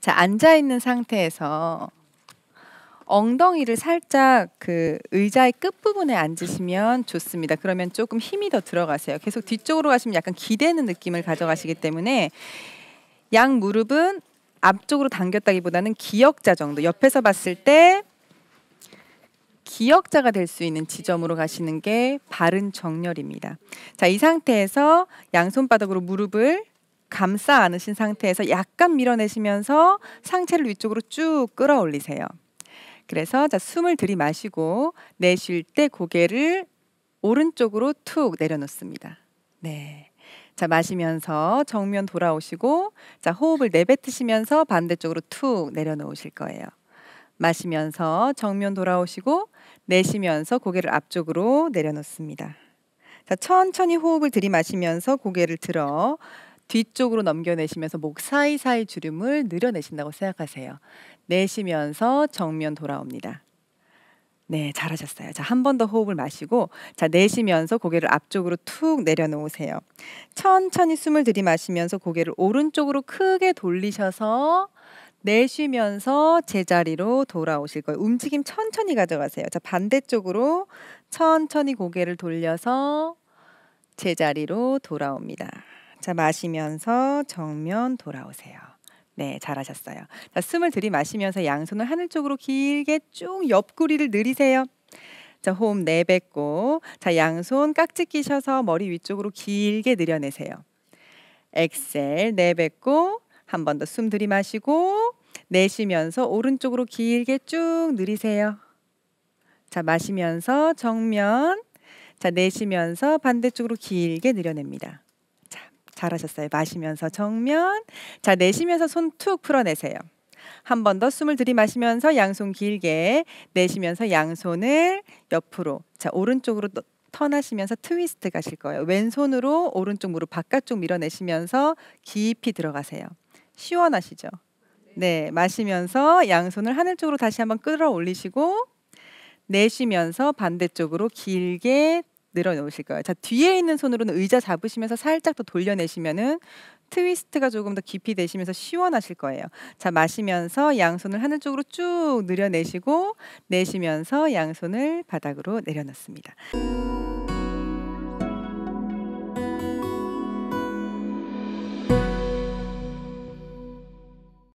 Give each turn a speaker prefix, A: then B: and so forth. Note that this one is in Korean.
A: 자, 앉아 있는 상태에서 엉덩이를 살짝 그 의자의 끝부분에 앉으시면 좋습니다. 그러면 조금 힘이 더 들어가세요. 계속 뒤쪽으로 가시면 약간 기대는 느낌을 가져가시기 때문에 양 무릎은 앞쪽으로 당겼다기보다는 기역자 정도 옆에서 봤을 때 기역자가 될 수 있는 지점으로 가시는 게 바른 정렬입니다. 자, 이 상태에서 양손바닥으로 무릎을 감싸 안으신 상태에서 약간 밀어내시면서 상체를 위쪽으로 쭉 끌어올리세요. 그래서 자 숨을 들이마시고 내쉴 때 고개를 오른쪽으로 툭 내려놓습니다. 네. 자 마시면서 정면 돌아오시고 자 호흡을 내뱉으시면서 반대쪽으로 툭 내려놓으실 거예요. 마시면서 정면 돌아오시고 내쉬면서 고개를 앞쪽으로 내려놓습니다. 자 천천히 호흡을 들이마시면서 고개를 들어 뒤쪽으로 넘겨내시면서 목 사이사이 주름을 늘어내신다고 생각하세요. 내쉬면서 정면 돌아옵니다. 네, 잘하셨어요. 자, 한 번 더 호흡을 마시고, 자, 내쉬면서 고개를 앞쪽으로 툭 내려놓으세요. 천천히 숨을 들이마시면서 고개를 오른쪽으로 크게 돌리셔서 내쉬면서 제자리로 돌아오실 거예요. 움직임 천천히 가져가세요. 자, 반대쪽으로 천천히 고개를 돌려서 제자리로 돌아옵니다. 자, 마시면서 정면 돌아오세요. 네, 잘하셨어요. 자, 숨을 들이마시면서 양손을 하늘 쪽으로 길게 쭉 옆구리를 늘리세요. 자, 호흡 내뱉고 자, 양손 깍지 끼셔서 머리 위쪽으로 길게 늘려내세요. 엑셀 내뱉고 한 번 더 숨 들이마시고 내쉬면서 오른쪽으로 길게 쭉 늘리세요. 자, 마시면서 정면 자, 내쉬면서 반대쪽으로 길게 늘려냅니다. 잘하셨어요. 마시면서 정면. 자, 내쉬면서 손 툭 풀어내세요. 한 번 더 숨을 들이마시면서 양손 길게 내쉬면서 양손을 옆으로 자, 오른쪽으로 턴하시면서 트위스트 가실 거예요. 왼손으로 오른쪽 무릎 바깥쪽 밀어내시면서 깊이 들어가세요. 시원하시죠? 네, 마시면서 양손을 하늘 쪽으로 다시 한번 끌어 올리시고 내쉬면서 반대쪽으로 길게 늘어놓으실 거예요. 자 뒤에 있는 손으로는 의자 잡으시면서 살짝 더 돌려내시면은 트위스트가 조금 더 깊이 되시면서 시원하실 거예요. 자 마시면서 양손을 하늘 쪽으로 쭉 늘여내시고 내쉬면서 양손을 바닥으로 내려놨습니다.